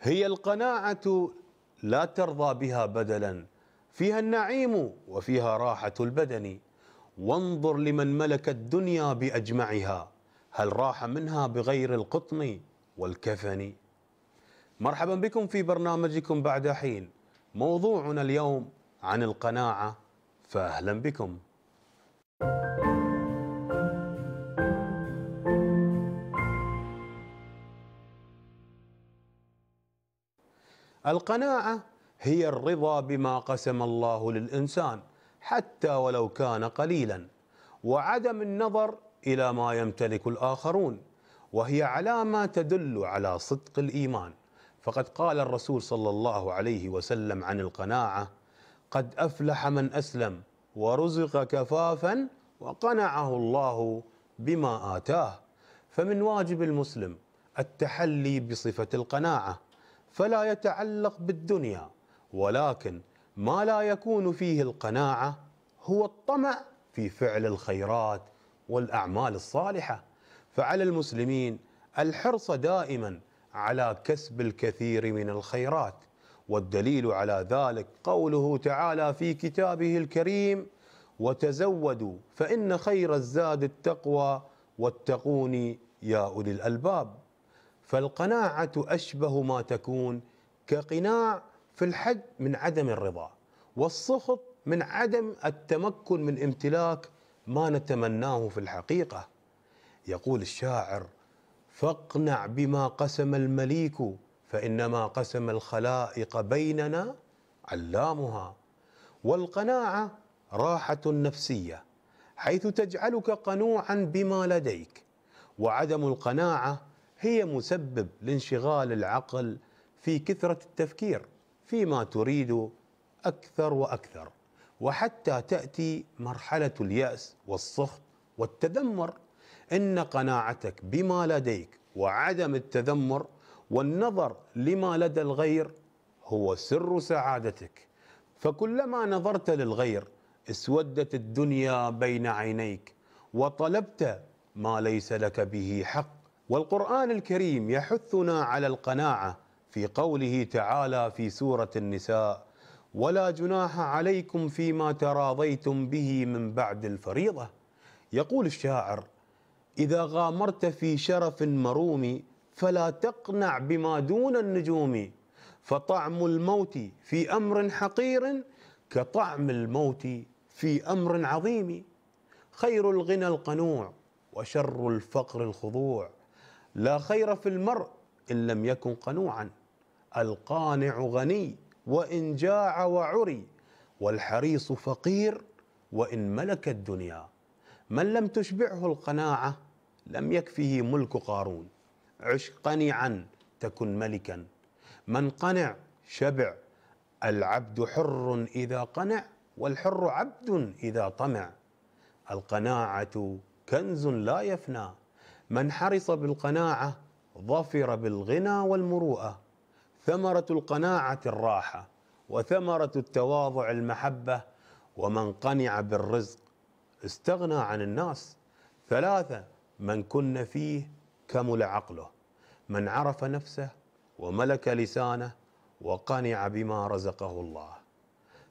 هي القناعة لا ترضى بها بدلا فيها النعيم وفيها راحة البدن وانظر لمن ملك الدنيا بأجمعها هل راح منها بغير القطن والكفن مرحبا بكم في برنامجكم بعد حين موضوعنا اليوم عن القناعة فأهلا بكم القناعة هي الرضا بما قسم الله للإنسان حتى ولو كان قليلا وعدم النظر إلى ما يمتلك الآخرون وهي علامة تدل على صدق الإيمان فقد قال الرسول صلى الله عليه وسلم عن القناعة قد أفلح من أسلم ورزق كفافا وقنعه الله بما آتاه فمن واجب المسلم التحلي بصفة القناعة فلا يتعلق بالدنيا ولكن ما لا يكون فيه القناعة هو الطمع في فعل الخيرات والأعمال الصالحة فعلى المسلمين الحرص دائما على كسب الكثير من الخيرات والدليل على ذلك قوله تعالى في كتابه الكريم وتزودوا فإن خير الزاد التقوى واتقون يا أولي الألباب فالقناعة أشبه ما تكون كقناع في الحد من عدم الرضا والسخط من عدم التمكن من امتلاك ما نتمناه في الحقيقة يقول الشاعر فاقنع بما قسم المليك فإنما قسم الخلائق بيننا علامها والقناعة راحة نفسية حيث تجعلك قنوعا بما لديك وعدم القناعة هي مسبب لانشغال العقل في كثرة التفكير فيما تريد أكثر وأكثر وحتى تأتي مرحلة اليأس والسخط والتذمر إن قناعتك بما لديك وعدم التذمر والنظر لما لدى الغير هو سر سعادتك فكلما نظرت للغير اسودت الدنيا بين عينيك وطلبت ما ليس لك به حق والقران الكريم يحثنا على القناعه في قوله تعالى في سوره النساء ولا جناح عليكم فيما تراضيتم به من بعد الفريضه يقول الشاعر اذا غامرت في شرف مروم فلا تقنع بما دون النجوم فطعم الموت في امر حقير كطعم الموت في امر عظيم خير الغنى القنوع وشر الفقر الخضوع لا خير في المرء ان لم يكن قنوعا القانع غني وان جاع وعري والحريص فقير وان ملك الدنيا من لم تشبعه القناعه لم يكفه ملك قارون عش قنعا تكن ملكا من قنع شبع العبد حر إذا قنع والحر عبد إذا طمع القناعة كنز لا يفنى من حرص بالقناعة ظفر بالغنى والمروءة ثمرة القناعة الراحة وثمرة التواضع المحبة ومن قنع بالرزق استغنى عن الناس ثلاثة من كن فيه كمل عقله من عرف نفسه وملك لسانه وقنع بما رزقه الله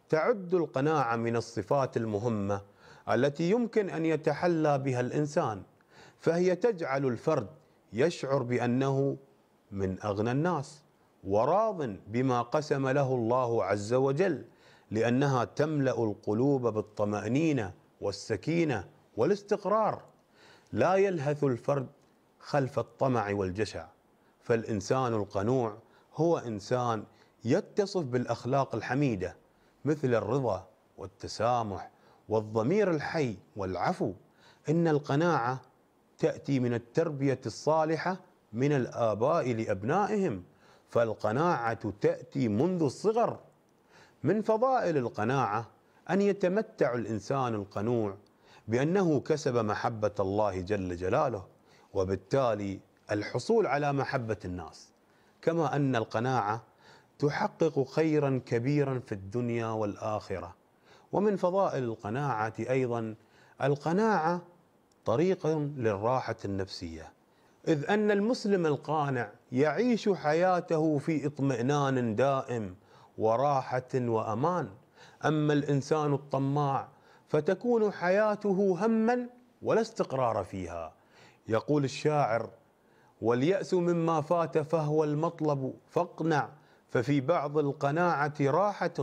تعد القناعه من الصفات المهمه التي يمكن ان يتحلى بها الانسان فهي تجعل الفرد يشعر بانه من اغنى الناس وراض بما قسم له الله عز وجل لانها تملا القلوب بالطمانينه والسكينه والاستقرار لا يلهث الفرد خلف الطمع والجشع فالإنسان القنوع هو إنسان يتصف بالأخلاق الحميدة مثل الرضا والتسامح والضمير الحي والعفو إن القناعة تأتي من التربية الصالحة من الآباء لأبنائهم فالقناعة تأتي منذ الصغر من فضائل القناعة أن يتمتع الإنسان القنوع بأنه كسب محبة الله جل جلاله وبالتالي الحصول على محبة الناس كما أن القناعة تحقق خيرا كبيرا في الدنيا والآخرة ومن فضائل القناعة أيضا القناعة طريق للراحة النفسية إذ أن المسلم القانع يعيش حياته في اطمئنان دائم وراحة وأمان أما الإنسان الطماع فتكون حياته هما ولا استقرار فيها يقول الشاعر واليأس مما فات فهو المطلب فاقنع ففي بعض القناعة راحة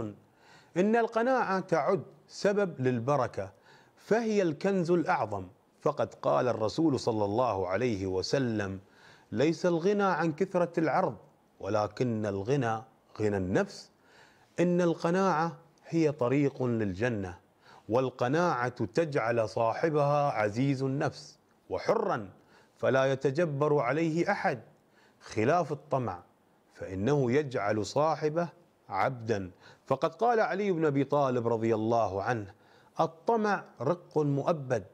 إن القناعة تعد سبب للبركة فهي الكنز الأعظم فقد قال الرسول صلى الله عليه وسلم ليس الغنى عن كثرة العرض ولكن الغنى غنى النفس إن القناعة هي طريق للجنة والقناعة تجعل صاحبها عزيز النفس وحرا فلا يتجبر عليه احد خلاف الطمع فانه يجعل صاحبه عبدا فقد قال علي بن ابي طالب رضي الله عنه الطمع رق مؤبد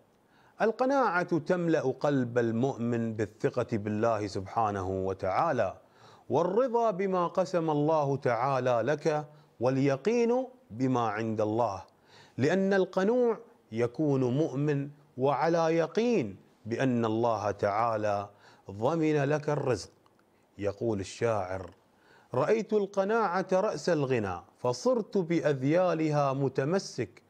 القناعه تملا قلب المؤمن بالثقه بالله سبحانه وتعالى والرضا بما قسم الله تعالى لك واليقين بما عند الله لان القنوع يكون مؤمن وعلى يقين بأن الله تعالى ضمن لك الرزق يقول الشاعر رأيت القناعة رأس الغنى فصرت بأذيالها متمسك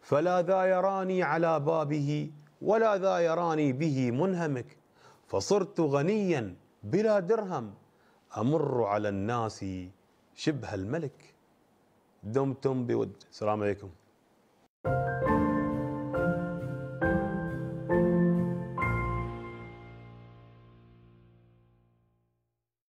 فلا ذا يراني على بابه ولا ذا يراني به منهمك فصرت غنيا بلا درهم أمر على الناس شبه الملك دمتم بود السلام عليكم